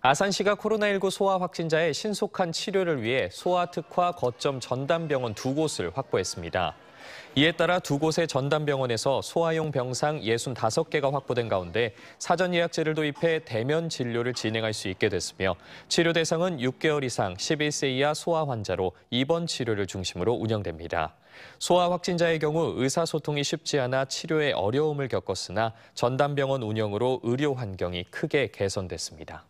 아산시가 코로나19 소아 확진자의 신속한 치료를 위해 소아특화 거점 전담병원 두 곳을 확보했습니다. 이에 따라 두 곳의 전담병원에서 소아용 병상 65개가 확보된 가운데 사전 예약제를 도입해 대면 진료를 진행할 수 있게 됐으며 치료 대상은 6개월 이상 11세 이하 소아 환자로 입원 치료를 중심으로 운영됩니다. 소아 확진자의 경우 의사소통이 쉽지 않아 치료에 어려움을 겪었으나 전담병원 운영으로 의료 환경이 크게 개선됐습니다.